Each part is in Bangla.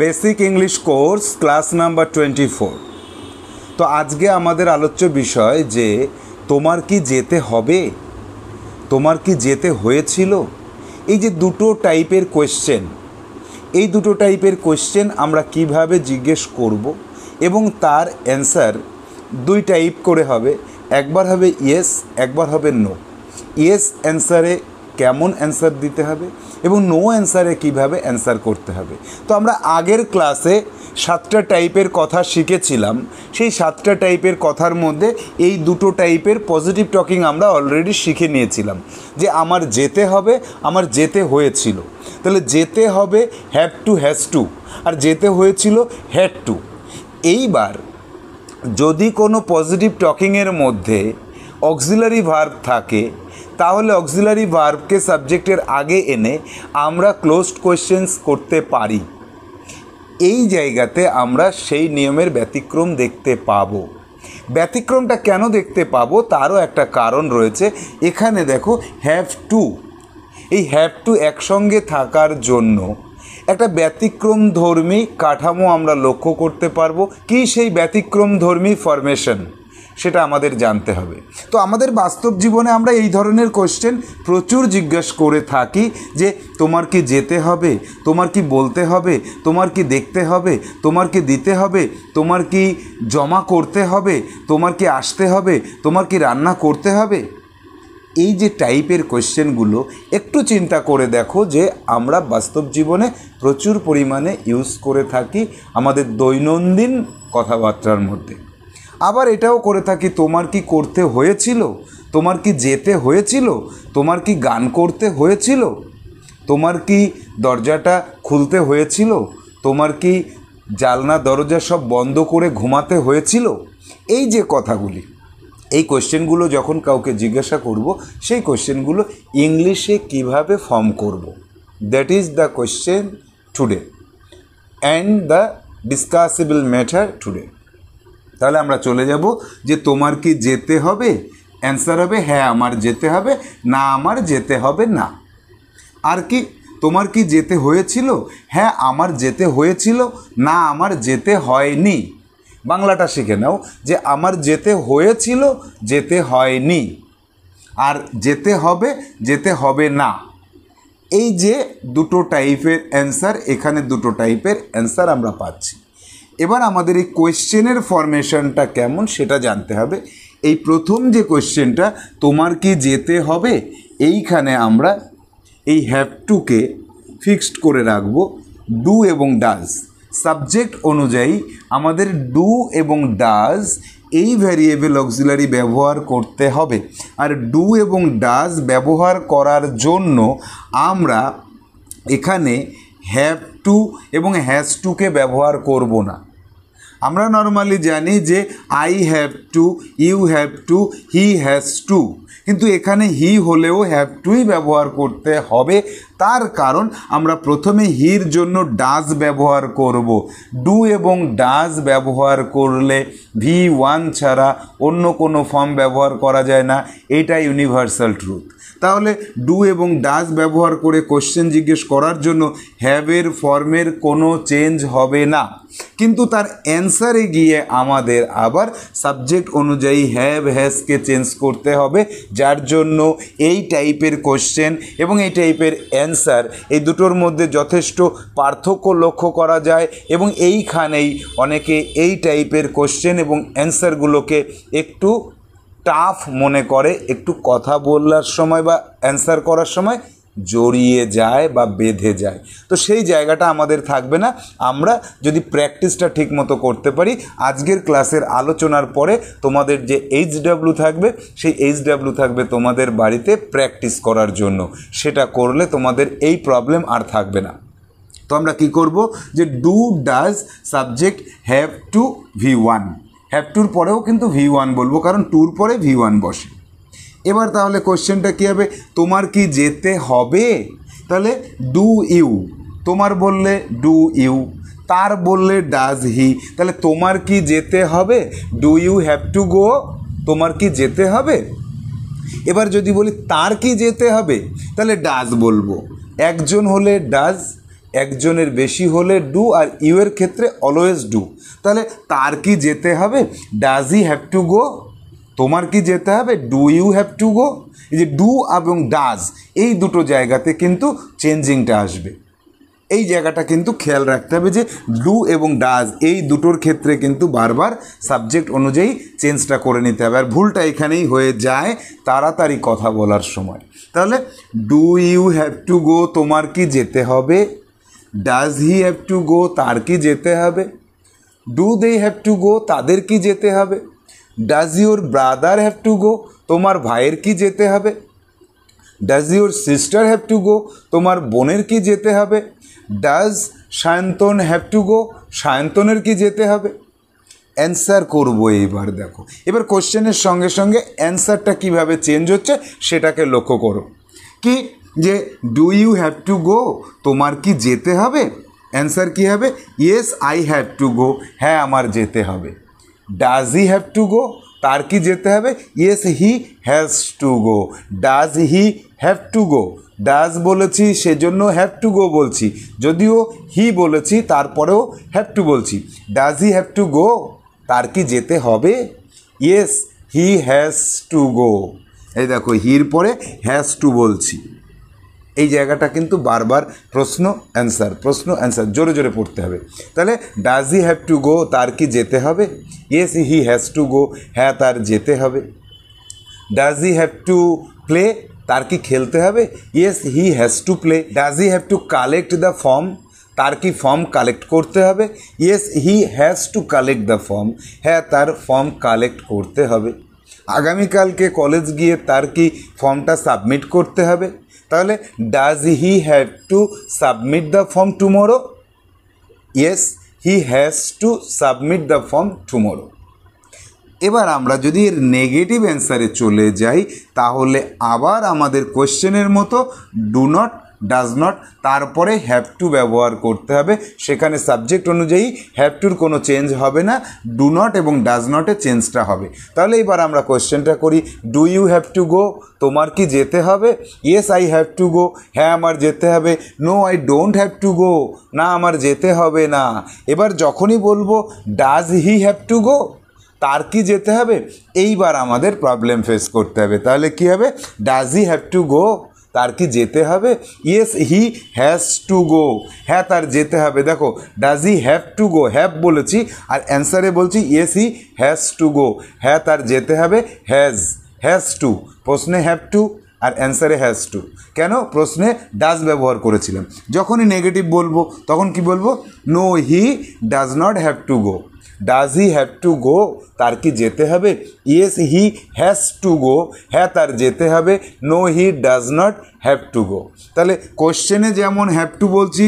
basic English course class number twenty four তো আজকে আমাদের আলোচ্য বিষয় যে তোমার কি যেতে হবে তোমার কি যেতে হয়েছিল এই যে দুটো টাইপের কোয়েশ্চেন এই দুটো টাইপের কোয়েশ্চেন আমরা কিভাবে জিজ্ঞেস করব এবং তার অ্যান্সার দুই টাইপ করে হবে একবার হবে ইয়েস একবার হবে নো ইয়েস অ্যান্সারে কেমন অ্যান্সার দিতে হবে এবং নো অ্যান্সারে কিভাবে অ্যান্সার করতে হবে তো আমরা আগের ক্লাসে সাতটা টাইপের কথা শিখেছিলাম সেই সাতটা টাইপের কথার মধ্যে এই দুটো টাইপের পজিটিভ টকিং আমরা অলরেডি শিখে নিয়েছিলাম যে আমার যেতে হবে আমার যেতে হয়েছিল তাহলে যেতে হবে হ্যাড টু হ্যাজ টু আর যেতে হয়েছিল হ্যাড টু এইবার যদি কোনো পজিটিভ টকিংয়ের মধ্যে অক্সিলারি ভার্ব থাকে তাহলে অক্সিলারি ভার্বকে সাবজেক্টের আগে এনে আমরা ক্লোজড কোয়েশ্চেন্স করতে পারি এই জায়গাতে আমরা সেই নিয়মের ব্যতিক্রম দেখতে পাবো ব্যতিক্রমটা কেন দেখতে পাবো তারও একটা কারণ রয়েছে এখানে দেখো হ্যাভ টু এই হ্যাভ টু একসঙ্গে থাকার জন্য একটা ব্যতিক্রম ধর্মী কাঠামো আমরা লক্ষ্য করতে পারবো কি সেই ব্যতিক্রম ধর্মী ফরমেশন সেটা আমাদের জানতে হবে তো আমাদের বাস্তব জীবনে আমরা এই ধরনের কোশ্চেন প্রচুর জিজ্ঞেস করে থাকি যে তোমার কি যেতে হবে তোমার কি বলতে হবে তোমার কি দেখতে হবে তোমার কি দিতে হবে তোমার কি জমা করতে হবে তোমার কি আসতে হবে তোমার কি রান্না করতে হবে এই যে টাইপের কোয়েশ্চেনগুলো একটু চিন্তা করে দেখো যে আমরা বাস্তব জীবনে প্রচুর পরিমাণে ইউজ করে থাকি আমাদের দৈনন্দিন কথাবার্তার মধ্যে আবার এটাও করে থাকি তোমার কি করতে হয়েছিল তোমার কি যেতে হয়েছিল তোমার কি গান করতে হয়েছিল তোমার কি দরজাটা খুলতে হয়েছিল তোমার কি জালনা দরজা সব বন্ধ করে ঘুমাতে হয়েছিল এই যে কথাগুলি এই কোশ্চেনগুলো যখন কাউকে জিজ্ঞাসা করব সেই কোশ্চেনগুলো ইংলিশে কিভাবে ফর্ম করব that is the question today and the discussable matter today তাহলে আমরা চলে যাব যে তোমার কি যেতে হবে অ্যান্সার হবে হ্যাঁ আমার যেতে হবে না আমার যেতে হবে না আর কি তোমার কি যেতে হয়েছিল হ্যাঁ আমার যেতে হয়েছিল না আমার যেতে হয়নি বাংলাটা শিখে নাও যে আমার যেতে হয়েছিল যেতে হয়নি আর যেতে হবে যেতে হবে না এই যে দুটো টাইপের অ্যান্সার এখানে দুটো টাইপের অ্যান্সার আমরা পাচ্ছি এবার আমাদের এই কোয়েশ্চেনের ফরমেশনটা কেমন সেটা জানতে হবে এই প্রথম যে কোয়েশ্চেনটা তোমার কি যেতে হবে এইখানে আমরা এই হ্যাভ টুকে ফিক্সড করে রাখব ডু এবং ডাজ সাবজেক্ট অনুযায়ী আমাদের ডু এবং ডাজ এই ভ্যারিয়েবল অক্সিলারি ব্যবহার করতে হবে আর ডু এবং ডাজ ব্যবহার করার জন্য আমরা এখানে হ্যাভ টু এবং হ্যাজ টুকে ব্যবহার করব না আমরা নর্মালি জানি যে I have to you have to he has to কিন্তু এখানে হি হলেও হ্যাভ টুই ব্যবহার করতে হবে তার কারণ আমরা প্রথমে হির জন্য ডাজ ব্যবহার করব ডু এবং ডাজ ব্যবহার করলে ভি ওয়ান ছাড়া অন্য কোনো ফর্ম ব্যবহার করা যায় না এটা ইউনিভার্সাল ট্রুথ তাহলে ডু এবং ডাজ ব্যবহার করে কোশ্চেন জিজ্ঞেস করার জন্য হ্যাভের ফর্মের কোনো চেঞ্জ হবে না কিন্তু তার অ্যান্সারে গিয়ে আমাদের আবার সাবজেক্ট অনুযায়ী হ্যাভ হ্যাজকে চেঞ্জ করতে হবে যার জন্য এই টাইপের কোশ্চেন এবং এই টাইপের অ্যান্সার এই দুটোর মধ্যে যথেষ্ট পার্থক্য লক্ষ্য করা যায় এবং এইখানেই অনেকে এই টাইপের কোশ্চেন এবং অ্যান্সারগুলোকে একটু টাফ মনে করে একটু কথা বলার সময় বা অ্যান্সার করার সময় জড়িয়ে যায় বা বেঁধে যায় তো সেই জায়গাটা আমাদের থাকবে না আমরা যদি প্র্যাকটিসটা ঠিক মতো করতে পারি আজকের ক্লাসের আলোচনার পরে তোমাদের যে এইচ ডাব্লু থাকবে সেই এইচ ডাব্লু থাকবে তোমাদের বাড়িতে প্র্যাকটিস করার জন্য সেটা করলে তোমাদের এই প্রবলেম আর থাকবে না তো আমরা কি করব যে do does subject have to V one have টুর পরেও কিন্তু ভি ওয়ান বলবো কারণ টুর পরে ভি ওয়ান বসে এবার তাহলে কোশ্চেনটা কী হবে তোমার কি যেতে হবে তাহলে ডু ইউ তোমার বললে ডু ইউ তার বললে ডাজ হি তাহলে তোমার কি যেতে হবে do you have to go তোমার কি যেতে হবে এবার যদি বলি তার কি যেতে হবে তাহলে ডাজ বলবো একজন হলে ডাজ একজনের বেশি হলে ডু আর ইউ এর ক্ষেত্রে অলওয়েজ ডু তাহলে তার কি যেতে হবে does he have to go তোমার কি যেতে হবে do you have to go এই যে ডু এবং ডাজ এই দুটো জায়গাতে কিন্তু চেঞ্জিংটা আসবে এই জায়গাটা কিন্তু খেয়াল রাখতে হবে যে ডু এবং ডাজ এই দুটোর ক্ষেত্রে কিন্তু বারবার সাবজেক্ট অনুযায়ী চেঞ্জটা করে নিতে হবে আর ভুলটা এখানেই হয়ে যায় তাড়াতাড়ি কথা বলার সময় তাহলে do you have to go তোমার কি যেতে হবে does he have to go তার কি যেতে হবে do they have to go তাদের কি যেতে হবে does your brother have to go তোমার ভাইয়ের কি যেতে হবে does your sister have to go তোমার বোনের কি যেতে হবে does Sayantan have to go সায়ন্তনের কি যেতে হবে অ্যান্সার করবো এইবার দেখো এবার কোশ্চেনের সঙ্গে সঙ্গে অ্যান্সারটা কিভাবে চেঞ্জ হচ্ছে সেটাকে লক্ষ্য করো কি যে do you have to go তোমার কি যেতে হবে অ্যান্সার কী হবে yes I have to go হ্যাঁ আমার যেতে হবে does he have to go তার কি যেতে হবে yes he has to go does he have to go does বলেছি সেজন্য হ্যাভ টু গো বলছি যদিও হি বলেছি তারপরেও হ্যাভ টু বলছি does he have to go তার কি যেতে হবে yes he has to go এই দেখো হির পরে হ্যাজ টু বলছি এই জায়গাটা কিন্তু বারবার প্রশ্ন অ্যানসার প্রশ্ন অ্যানসার জোরে জোরে পড়তে হবে তাহলে does he have to go তার কি যেতে হবে yes he has to go হ্যাঁ তার যেতে হবে does he have to play তার কি খেলতে হবে yes he has to play does he have to collect the form তার কি ফর্ম কালেকট করতে হবে yes he has to collect the form হ্যাঁ তার ফর্ম কালেকট করতে হবে আগামী কালকে কলেজ গিয়ে তার কি ফর্মটা সাবমিট করতে হবে তাহলে does he have to submit the form tomorrow yes he has to submit the form tomorrow এবার আমরা যদি এর নেগেটিভ অ্যান্সারে চলে যাই তাহলে আবার আমাদের কোয়েশ্চেনের মতো ডু নট ডাজ নট তারপরে হ্যাভ টু ব্যবহার করতে হবে সেখানে সাবজেক্ট অনুযায়ী হ্যাভ টুর কোনো চেঞ্জ হবে না ডু নট এবং ডাজ নটে চেঞ্জটা হবে তাহলে এবার আমরা কোয়েশ্চেনটা করি do you have to go তোমার কি যেতে হবে yes I have to go হ্যাঁ আমার যেতে হবে no I don't have to go না আমার যেতে হবে না এবার যখনই বলবো does he have to go তার কি যেতে হবে এইবার আমাদের প্রবলেম ফেস করতে হবে তাহলে কি হবে does he have to go তার কি যেতে হবে yes he has to go হ্যাঁ তার যেতে হবে দেখো does he have to go have বলেছি আর অ্যান্সারে বলছি yes he has to go হ্যাঁ তার যেতে হবে হ্যাজ হ্যাজ টু প্রশ্নে হ্যাভ টু আর অ্যান্সারে হ্যাজ টু কেন প্রশ্নে ডাজ ব্যবহার করেছিলাম যখনই নেগেটিভ বলবো তখন কি বলবো no he does not have to go does he have to go তার কি যেতে হবে yes he has to go হ্যাঁ তার যেতে হবে no he does not have to go তাহলে কোশ্চেনে যেমন হ্যাভ টু বলছি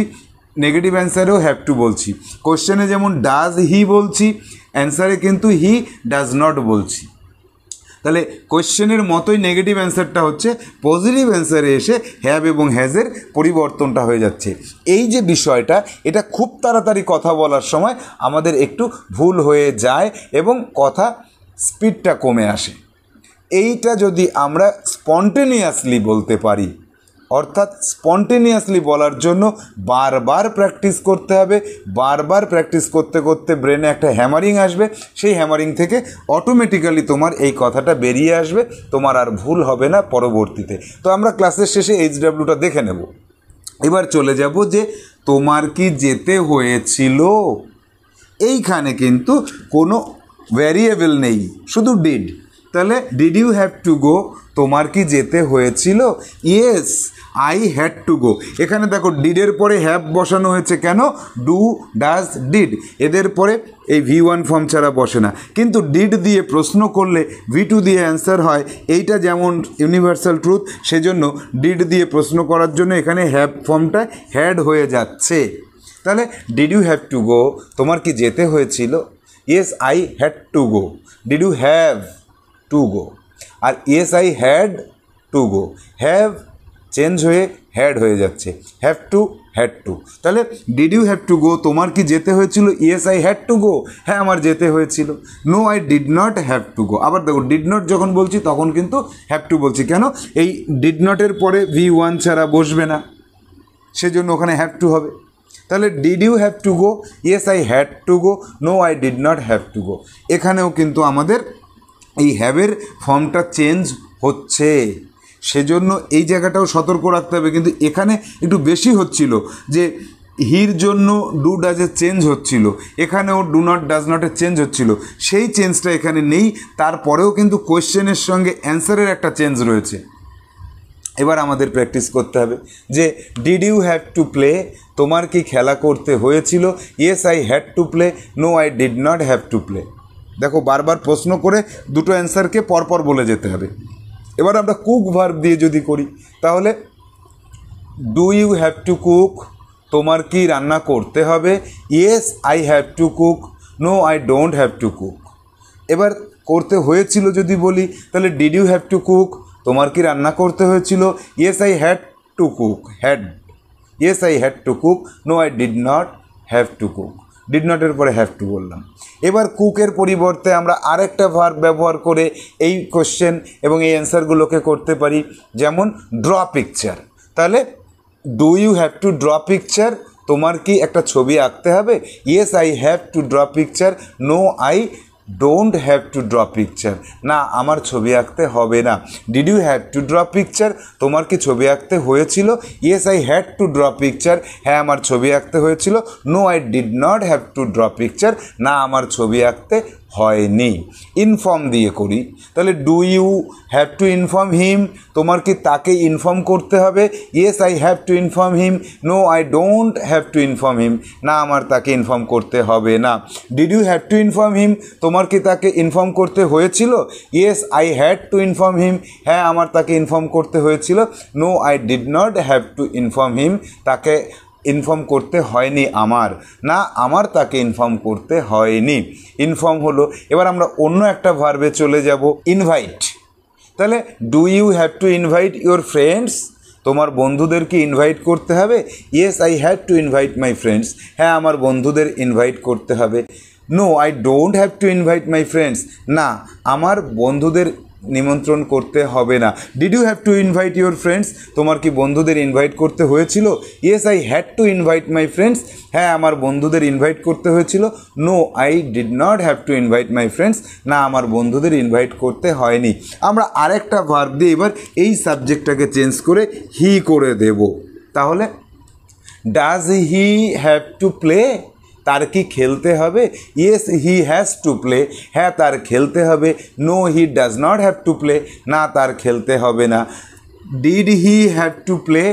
নেগেটিভ অ্যান্সারেও হ্যাভ টু বলছি কোশ্চেনে যেমন ডাজ হি বলছি অ্যান্সারে কিন্তু হি ডাজ নট বলছি তাহলে কোয়েশ্চেনের মতোই নেগেটিভ অ্যান্সারটা হচ্ছে পজিটিভ অ্যান্সারে এসে হ্যাভ এবং হ্যাজের পরিবর্তনটা হয়ে যাচ্ছে এই যে বিষয়টা এটা খুব তাড়াতাড়ি কথা বলার সময় আমাদের একটু ভুল হয়ে যায় এবং কথা স্পিডটা কমে আসে এইটা যদি আমরা স্পন্টেনিয়াসলি বলতে পারি অর্থাৎ স্পন্টেনিয়াসলি বলার জন্য বারবার প্র্যাকটিস করতে হবে বারবার প্র্যাকটিস করতে করতে ব্রেনে একটা হ্যামারিং আসবে সেই হ্যামারিং থেকে অটোমেটিক্যালি তোমার এই কথাটা বেরিয়ে আসবে তোমার আর ভুল হবে না পরবর্তীতে তো আমরা ক্লাসের শেষে এইচ ডাব্লিউটা দেখে নেব এবার চলে যাব যে তোমার কি যেতে হয়েছিল এইখানে কিন্তু কোনো ভ্যারিয়েবল নেই শুধু ডিড তাহলে did you have to go তোমার কি যেতে হয়েছিল yes I had to go এখানে দেখো ডিডের পরে হ্যাভ বসানো হয়েছে কেন ডু ডাজ ডিড এদের পরে এই ভি ওয়ান ফর্ম ছাড়া বসে না কিন্তু ডিড দিয়ে প্রশ্ন করলে ভি টু দিয়ে অ্যান্সার হয় এইটা যেমন ইউনিভার্সাল ট্রুথ সেজন্য ডিড দিয়ে প্রশ্ন করার জন্য এখানে হ্যাভ ফর্মটা হ্যাড হয়ে যাচ্ছে তাহলে did you have to go তোমার কি যেতে হয়েছিল yes I had to go did you have to go আর yes I had to go have change হয়ে হ্যাড হয়ে যাচ্ছে হ্যাভ টু হ্যাড টু তাহলে did you have to go তোমার কি যেতে হয়েছিল yes I had to go হ্যাঁ আমার যেতে হয়েছিল no I did not have to go আবার দেখো ডিড নট যখন বলছি তখন কিন্তু হ্যাভ টু বলছি কেন এই ডিড নটের পরে ভি ওয়ান ছাড়া বসবে না সেজন্য ওখানে হ্যাভ টু হবে তাহলে did you have to go yes I had to go no I did not have to go এখানেও কিন্তু আমাদের এই হ্যাভের ফর্মটা চেঞ্জ হচ্ছে সেজন্য এই জায়গাটাও সতর্ক রাখতে হবে কিন্তু এখানে একটু বেশি হচ্ছিল যে হির জন্য ডু ডাজের চেঞ্জ হচ্ছিল এখানেও ডু নট ডাজ নটের চেঞ্জ হচ্ছিল সেই চেঞ্জটা এখানে নেই তারপরেও কিন্তু কোয়েশ্চেনের সঙ্গে অ্যান্সারের একটা চেঞ্জ রয়েছে এবার আমাদের প্র্যাকটিস করতে হবে যে did you have to play তোমার কি খেলা করতে হয়েছিল yes I had to play no I did not have to play দেখো বারবার প্রশ্ন করে দুটো অ্যান্সারকে পরপর বলে যেতে হবে এবার আমরা কুক ভার্ব দিয়ে যদি করি তাহলে do you have to cook তোমার কি রান্না করতে হবে yes I have to cook no I don't have to cook এবার করতে হয়েছিল যদি বলি তাহলে did you have to cook তোমার কি রান্না করতে হয়েছিল yes I had to cook had yes I had to cook no I did not have to cook did নটের পরে হ্যাভ টু বললাম এবার কুকের পরিবর্তে আমরা আরেকটা ভার্ব ব্যবহার করে এই কোশ্চেন এবং এই অ্যান্সারগুলোকে করতে পারি যেমন ড্র পিকচার তাহলে do you have to draw picture তোমার কি একটা ছবি আঁকতে হবে yes I have to draw picture no I don't have to draw picture না আমার ছবি আঁকতে হবে না did you have to draw picture তোমার কি ছবি আঁকতে হয়েছিল yes I had to draw picture হ্যাঁ আমার ছবি আঁকতে হয়েছিল no I did not have to draw picture না আমার ছবি আঁকতে হয়নি ইনফর্ম দিয়ে করি তাহলে do you have to inform him তোমার কি তাকে ইনফর্ম করতে হবে yes I have to inform him no I don't have to inform him না আমার তাকে ইনফর্ম করতে হবে না did you have to inform him তোমার কি তাকে ইনফর্ম করতে হয়েছিল yes I had to inform him হ্যাঁ আমার তাকে ইনফর্ম করতে হয়েছিল no I did not have to inform হিম তাকে ইনফর্ম করতে হয়নি আমার না আমার তাকে ইনফর্ম করতে হয়নি ইনফর্ম হলো এবার আমরা অন্য একটা ভার্বে চলে যাব ইনভাইট তাহলে do you have to invite your friends তোমার বন্ধুদেরকে ইনভাইট করতে হবে yes I had to invite my friends হ্যাঁ আমার বন্ধুদের ইনভাইট করতে হবে no I don't have to invite my friends না আমার বন্ধুদের নিমন্ত্রণ করতে হবে না did you have to invite your friends তোমার কি বন্ধুদের ইনভাইট করতে হয়েছিল yes I had to invite my friends হ্যাঁ আমার বন্ধুদের ইনভাইট করতে হয়েছিল no I did not have to invite my friends না আমার বন্ধুদের ইনভাইট করতে হয়নি আমরা আরেকটা ভার্ব দিয়ে এবার এই সাবজেক্টটাকে চেঞ্জ করে হি করে দেব তাহলে does he have to play তার কি খেলতে হবে yes he has to play হ্যাঁ তার খেলতে হবে no he does not have to play না তার খেলতে হবে না did he have to play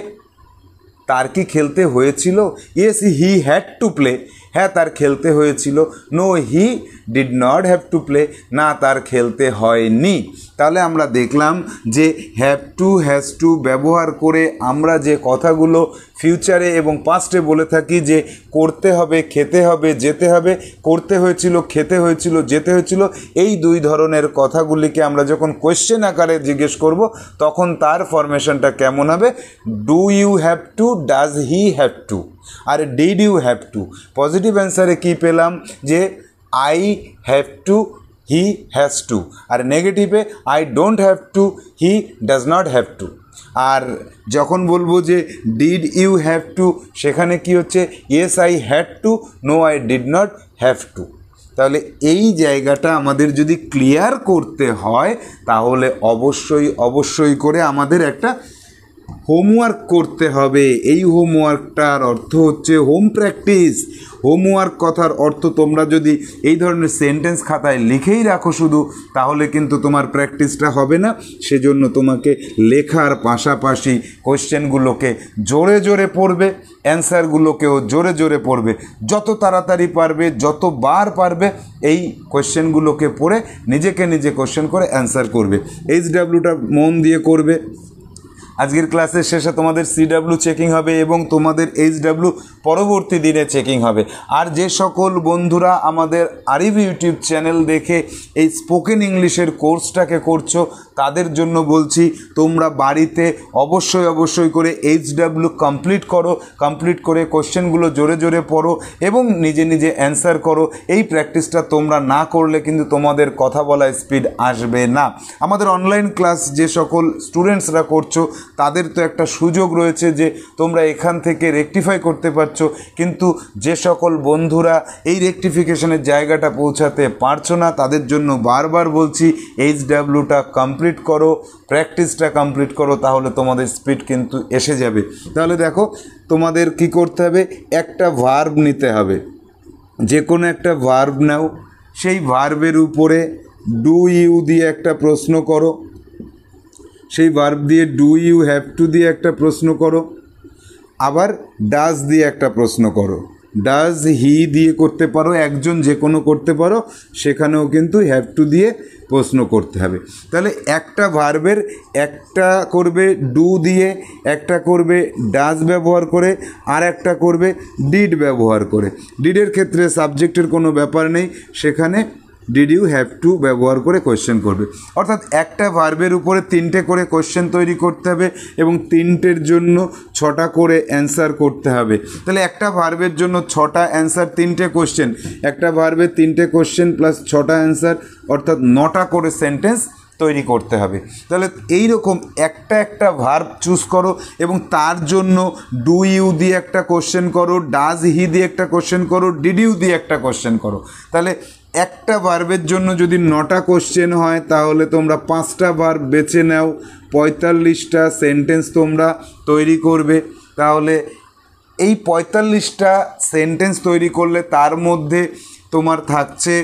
তার কি খেলতে হয়েছিল yes he had to play হ্যাঁ তার খেলতে হয়েছিল no he did not have to play না তার খেলতে হয়নি তাহলে আমরা দেখলাম যে হ্যাভ টু হ্যাজ টু ব্যবহার করে আমরা যে কথাগুলো ফিউচারে এবং পাস্টে বলে থাকি যে করতে হবে খেতে হবে যেতে হবে করতে হয়েছিল খেতে হয়েছিল যেতে হয়েছিল এই দুই ধরনের কথাগুলিকে আমরা যখন কোয়েশ্চেন আকারে জিজ্ঞেস করব তখন তার ফরমেশনটা কেমন হবে do you have to does he have to আর did you have to positive অ্যান্সারে কী পেলাম যে I have to he has to আর নেগেটিভে I don't have to he does not have to আর যখন বলবো যে ডিড ইউ হ্যাভ টু সেখানে কি হচ্ছে yes I had to no I did not have to তাহলে এই জায়গাটা আমাদের যদি ক্লিয়ার করতে হয় তাহলে অবশ্যই অবশ্যই করে আমাদের একটা হোমওয়ার্ক করতে হবে এই হোমওয়ার্কটার অর্থ হচ্ছে হোম প্র্যাকটিস হোমওয়ার্ক কথার অর্থ তোমরা যদি এই ধরনের সেন্টেন্স খাতায় লিখেই রাখো শুধু তাহলে কিন্তু তোমার প্র্যাকটিসটা হবে না সেজন্য তোমাকে লেখার পাশাপাশি কোয়েশ্চেনগুলোকে জোরে জোরে পড়বে অ্যান্সারগুলোকেও জোরে জোরে পড়বে যত তাড়াতাড়ি পারবে যতবার পারবে এই কোয়েশ্চেনগুলোকে পড়ে নিজেকে নিজে কোয়েশ্চেন করে অ্যান্সার করবে এইচ ডাব্লুটা মন দিয়ে করবে আজকের ক্লাসের শেষে তোমাদের সিডাব্লু চেকিং হবে এবং তোমাদের এইচডাব্লু পরবর্তী দিনে চেকিং হবে আর যে সকল বন্ধুরা আমাদের আরিভ ইউটিউব চ্যানেল দেখে এই স্পোকেন ইংলিশের কোর্সটাকে করছো তাদের জন্য বলছি তোমরা বাড়িতে অবশ্যই অবশ্যই করে এইচডাব্লু কমপ্লিট করো কমপ্লিট করে কোশ্চেনগুলো জোরে জোরে পড়ো এবং নিজে নিজে অ্যান্সার করো এই প্র্যাকটিসটা তোমরা না করলে কিন্তু তোমাদের কথা বলা স্পিড আসবে না আমাদের অনলাইন ক্লাস যে সকল স্টুডেন্টসরা করছো তাদের তো একটা সুযোগ রয়েছে যে তোমরা এখান থেকে রেকটিফাই করতে পারছো কিন্তু যে সকল বন্ধুরা এই রেকটিফিকেশনের জায়গাটা পৌঁছাতে পারছো না তাদের জন্য বারবার বলছি এইচ ডাব্লুটা কমপ্লিট করো প্র্যাকটিসটা কমপ্লিট করো তাহলে তোমাদের স্পিড কিন্তু এসে যাবে তাহলে দেখো তোমাদের কি করতে হবে একটা ভার্ব নিতে হবে যে কোনো একটা ভার্ব নাও সেই ভার্বের উপরে ডু ইউ দিয়ে একটা প্রশ্ন করো সেই ভার্ব দিয়ে ডু ইউ হ্যাভ টু দিয়ে একটা প্রশ্ন করো আবার ডাজ দিয়ে একটা প্রশ্ন করো ডাজ হি দিয়ে করতে পারো একজন যে কোনো করতে পারো সেখানেও কিন্তু হ্যাভ টু দিয়ে প্রশ্ন করতে হবে তাহলে একটা ভার্বের একটা করবে ডু দিয়ে একটা করবে ডাজ ব্যবহার করে আর একটা করবে ডিড ব্যবহার করে ডিডের ক্ষেত্রে সাবজেক্টের কোনো ব্যাপার নেই সেখানে ডিড ইউ হ্যাভ টু ব্যবহার করে কোয়েশ্চেন করবে অর্থাৎ একটা ভার্বের উপরে তিনটে করে কোয়েশ্চেন তৈরি করতে হবে এবং তিনটের জন্য ছটা করে অ্যান্সার করতে হবে তাহলে একটা ভার্বের জন্য ছটা অ্যান্সার তিনটে কোয়েশ্চেন একটা ভার্বের তিনটে কোয়েশ্চেন প্লাস ছটা অ্যান্সার অর্থাৎ নটা করে সেন্টেন্স তৈরি করতে হবে তাহলে এই রকম একটা একটা ভার্ব চুজ করো এবং তার জন্য ডু ইউ দিয়ে একটা কোশ্চেন করো ডাজ হি দিয়ে একটা কোশ্চেন করো ডিড ইউ দিয়ে একটা কোশ্চেন করো তাহলে একটা ভার্বের জন্য যদি নটা কোশ্চেন হয় তাহলে তোমরা পাঁচটা ভার্ব বেছে নাও পঁয়তাল্লিশটা সেন্টেন্স তোমরা তৈরি করবে তাহলে এই পঁয়তাল্লিশটা সেন্টেন্স তৈরি করলে তার মধ্যে তোমার থাকছে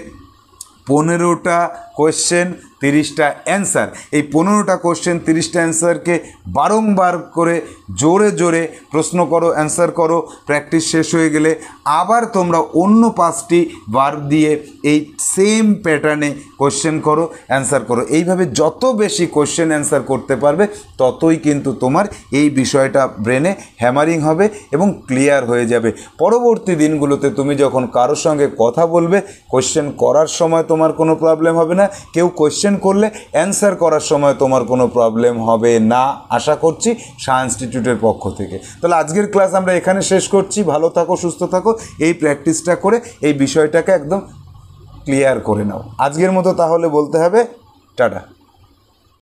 পনেরোটা কোয়েশ্চেন তিরিশটা অ্যান্সার এই পনেরোটা কোশ্চেন তিরিশটা অ্যান্সারকে বারংবার করে জোরে জোরে প্রশ্ন করো অ্যান্সার করো প্র্যাকটিস শেষ হয়ে গেলে আবার তোমরা অন্য পাঁচটি বার দিয়ে এই সেম প্যাটার্নে কোশ্চেন করো অ্যান্সার করো এইভাবে যত বেশি কোশ্চেন অ্যান্সার করতে পারবে ততই কিন্তু তোমার এই বিষয়টা ব্রেনে হ্যামারিং হবে এবং ক্লিয়ার হয়ে যাবে পরবর্তী দিনগুলোতে তুমি যখন কারোর সঙ্গে কথা বলবে কোয়েশ্চেন করার সময় তোমার কোনো প্রবলেম হবে না না কেউ কোয়েশ্চেন করলে অ্যান্সার করার সময় তোমার কোনো প্রবলেম হবে না আশা করছি শাহ ইনস্টিটিউটের পক্ষ থেকে তাহলে আজকের ক্লাস আমরা এখানে শেষ করছি ভালো থাকো সুস্থ থাকো এই প্র্যাকটিসটা করে এই বিষয়টাকে একদম ক্লিয়ার করে নাও আজকের মতো তাহলে বলতে হবে টাটা